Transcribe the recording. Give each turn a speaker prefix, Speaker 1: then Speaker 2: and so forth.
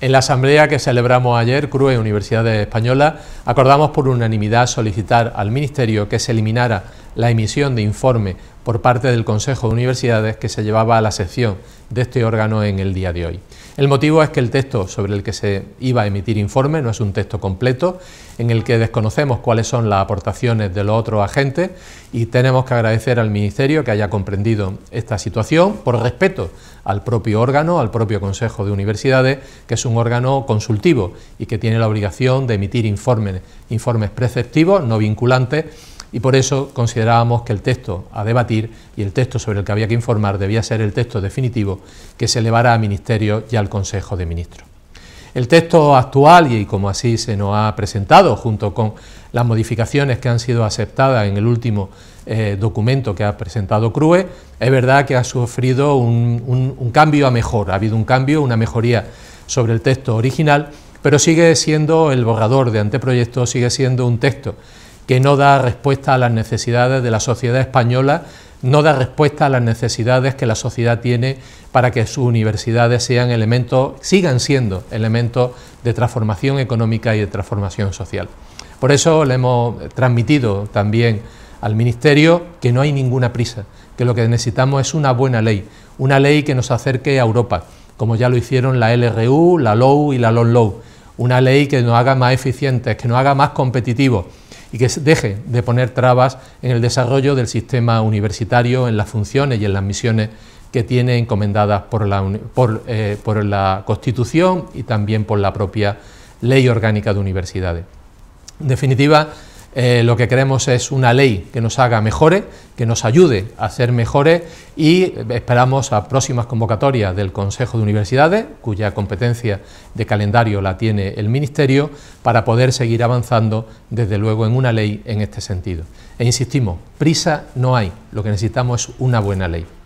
Speaker 1: En la asamblea que celebramos ayer, CRUE Universidad Española, acordamos por unanimidad solicitar al Ministerio que se eliminara la emisión de informe por parte del Consejo de Universidades que se llevaba a la sección de este órgano en el día de hoy. El motivo es que el texto sobre el que se iba a emitir informe no es un texto completo, en el que desconocemos cuáles son las aportaciones de los otros agentes y tenemos que agradecer al Ministerio que haya comprendido esta situación por respeto al propio órgano, al propio Consejo de Universidades, que es un órgano consultivo y que tiene la obligación de emitir informes, informes preceptivos, no vinculantes, y por eso considerábamos que el texto a debatir y el texto sobre el que había que informar debía ser el texto definitivo que se elevara a Ministerio y al Consejo de Ministros. El texto actual, y como así se nos ha presentado, junto con las modificaciones que han sido aceptadas en el último eh, documento que ha presentado CRUE, es verdad que ha sufrido un, un cambio a mejor, ha habido un cambio, una mejoría sobre el texto original, pero sigue siendo el borrador de anteproyecto, sigue siendo un texto que no da respuesta a las necesidades de la sociedad española, no da respuesta a las necesidades que la sociedad tiene para que sus universidades sean elementos, sigan siendo elementos de transformación económica y de transformación social. Por eso le hemos transmitido también al Ministerio que no hay ninguna prisa, que lo que necesitamos es una buena ley, una ley que nos acerque a Europa, como ya lo hicieron la LRU, la LOW y la Low, una ley que nos haga más eficientes, que nos haga más competitivos, y que deje de poner trabas en el desarrollo del sistema universitario, en las funciones y en las misiones que tiene encomendadas por la, eh, por la Constitución y también por la propia Ley Orgánica de Universidades. En definitiva, eh, lo que queremos es una ley que nos haga mejores, que nos ayude a ser mejores y esperamos a próximas convocatorias del Consejo de Universidades, cuya competencia de calendario la tiene el Ministerio, para poder seguir avanzando desde luego en una ley en este sentido. E insistimos, prisa no hay, lo que necesitamos es una buena ley.